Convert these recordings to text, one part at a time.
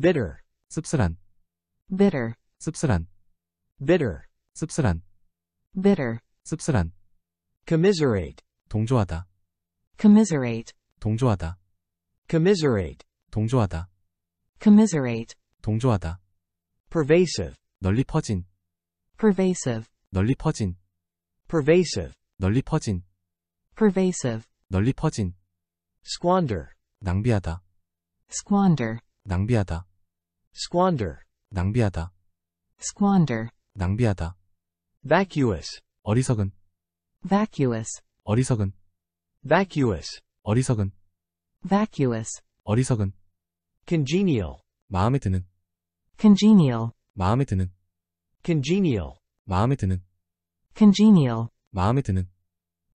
bitter 씁쓸한 bitter 씁쓸한 bitter 씁쓸한 bitter 씁쓸한 commiserate 동조하다 commiserate 동조하다 commiserate 동조하다 commiserate 동조하다 pervasive 널리 퍼진 pervasive 널리 퍼진 pervasive 널리 퍼진 pervasive 널리 퍼진 squander 낭비하다 squander 낭비하다. squander 낭비하다. squander 낭비하다. vacuous 어리석은 vacuous 어리석은 vacuous 어리석은 vacuous 어리석은 congenial 마음에 드는 congenial 마음에 드는 congenial 마음에 드는 congenial 마음에 드는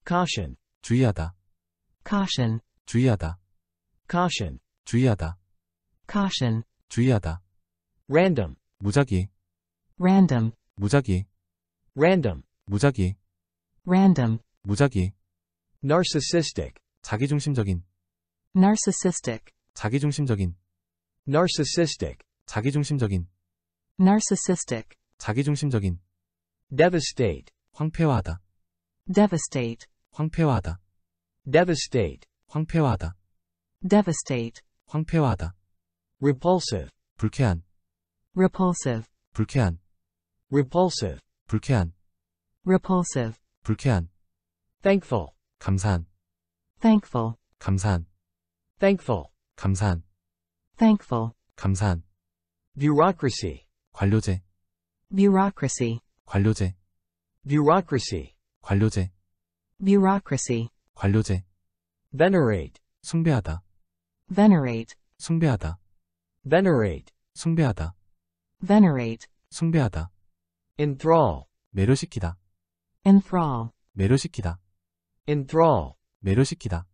caution 주의하다 caution 주의하다 caution 주의하다 caution, 주의하다. random, 무작위, random, 무작위, random, 무작위, random, 무작위, narcissistic, 자기중심적인, narcissistic, 자기중심적인, narcissistic, 자기중심적인, narcissistic, 자기중심적인, devastate, 황폐화하다, devastate, 황폐화하다, devastate, 황폐화하다, devastate, 황폐화하다. repulsive 불쾌한 repulsive 불쾌한 repulsive 불쾌한 repulsive 불쾌한 thankful 감사한 thankful 감사한 thankful 감사한 thankful 감사한 bureaucracy 관료제 bureaucracy 관료제 bureaucracy 관료제 bureaucracy 관료제 venerate 숭배하다 venerate 숭배하다 venerate, 숭배하다. venerate, 숭배하다. enthrall, 매료시키다. enthrall, 매료시키다. enthrall, 매료시키다.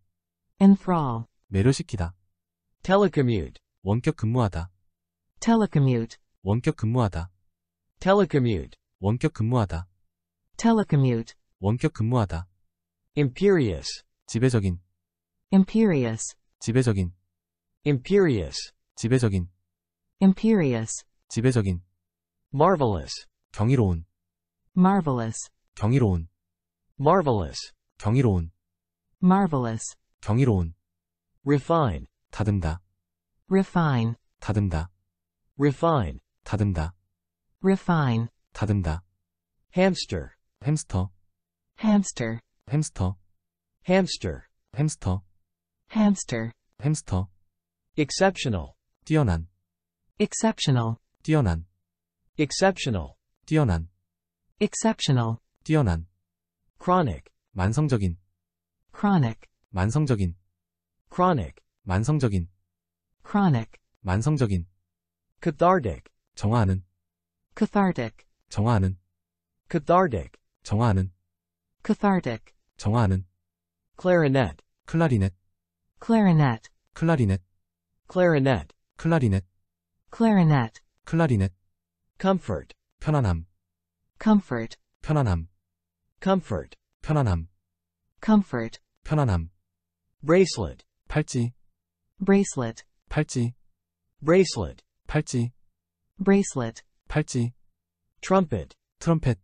enthrall, 매료시키다. telecommute, 원격 근무하다. telecommute, 원격 근무하다. telecommute, 원격 근무하다. telecommute, 원격 근무하다. imperious, 지배적인. imperious, 지배적인. imperious, 지배적인 imperious 지배적인 marvelous 경이로운 marvelous 경이로운 marvelous 경이로운 marvelous 경이로운 refine 다듬다 refine 다듬다 refine 다듬다 refine 다듬다 hamster 햄스터 hamster 햄스터 hamster 햄스터 hamster 햄스터 exceptional 뛰어난 exceptional 뛰어난 exceptional 뛰어난 exceptional 뛰어난 chronic 만성적인 chronic 만성적인 chronic 만성적인 chronic 만성적인 cathartic 정화하는 cathartic 정화하는 cathartic 정화하는 cathartic 정화하는 clarinet 클라리넷 clarinet clarinet clarinet Clarinet. clarinet Clarinet. comfort 편안함 comfort 편안함 comfort 편안함 comfort 편안함 bracelet 팔찌 bracelet 팔찌 bracelet 팔찌 bracelet 팔찌 trumpet 트럼펫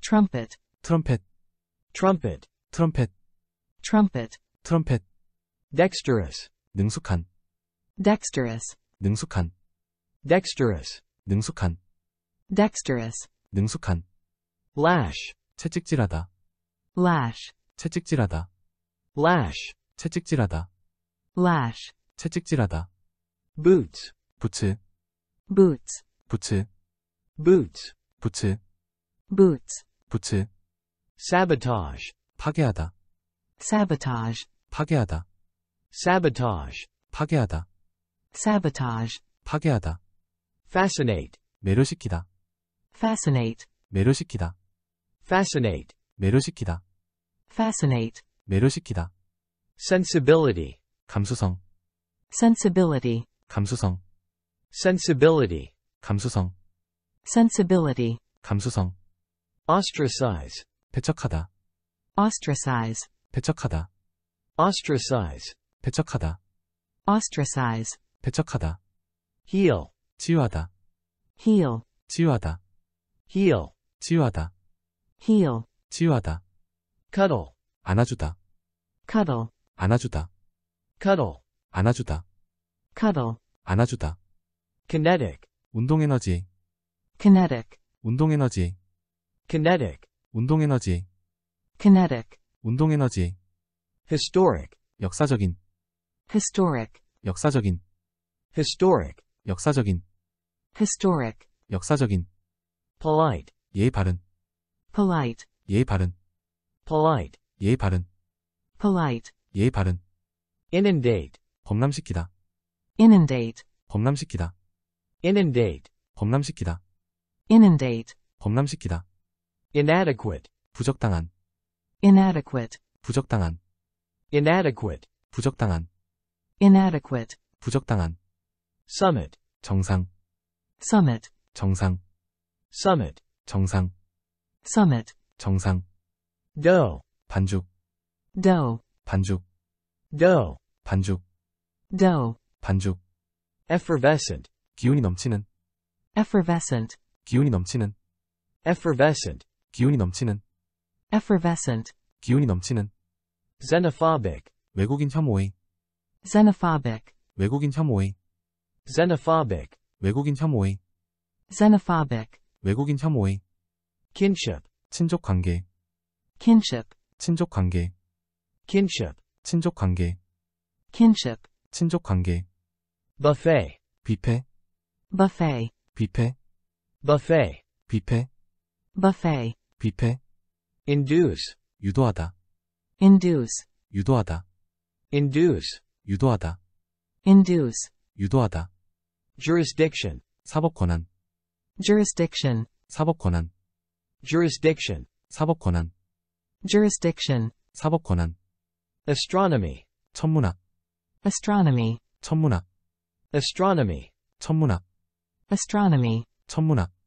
trumpet 트럼펫 trumpet 트럼펫 trumpet 트럼펫 dexterous 능숙한 dexterous, 능숙한, dexterous, 능숙한, dexterous, 능숙한. lash, 채찍질하다, lash, 채찍질하다, lash, 채찍질하다, lash, 채찍질하다. boots, 부츠, boots, 부츠, boots, 부츠, boots, 부츠. sabotage, 파괴하다, sabotage, 파괴하다, sabotage, 파괴하다. sabotage, 파괴하다, fascinate, 매료시키다, fascinate, 매료시키다, fascinate, 매료시키다, fascinate, 매료시키다, sensibility, 감수성, sensibility, 감수성, sensibility, 감수성, sensibility, 감수성, ostracize, 배척하다, ostracize, 배척하다, ostracize, 배척하다, ostracize, 배척하다. heal. 치유하다. heal. 치유하다. heal. 치유하다. heal. 치유하다. cuddle. 안아주다. cuddle. 안아주다. cuddle. 안아주다. cuddle. 안아주다. kinetic. 운동 에너지. kinetic. 운동 에너지. kinetic. 운동 에너지. kinetic. 운동 에너지. historic. 역사적인. historic. 역사적인. historic, 역사적인, historic, 역사적인, polite, 예의 바른, polite, 예의 바른, polite, 예의 바른, polite, 예의 바른, inundate, 범람시키다, inundate, 범람시키다, inundate, 범람시키다, inundate, 범람시키다, inadequate, 부적당한, inadequate, 부적당한, inadequate, 부적당한, inadequate, 부적당한 summit 정상 summit 정상 summit 정상 summit 정상 dough 반죽 dough 반죽 dough 반죽 dough 반죽 effervescent 기운이 넘치는 effervescent 기운이 넘치는 effervescent 기운이 넘치는 effervescent 기운이 넘치는 xenophobic 외국인 혐오의 xenophobic 외국인 혐오의 xenophobic 외국인 혐오의 xenophobic 외국인 혐오의 kinship 친족 관계 kinship 친족 관계 kinship 친족 관계 kinship 친족 관계 buffet 뷔페 buffet 뷔페 buffet 뷔페 buffet 뷔페 induce 유도하다 induce 유도하다 induce 유도하다 induce 유도하다 jurisdiction 사법 권한 jurisdiction 사법 권한 jurisdiction 사법 권한 jurisdiction 사법 권한 astronomy 천문학 astronomy 천문학 astronomy 천문학 astronomy 천문학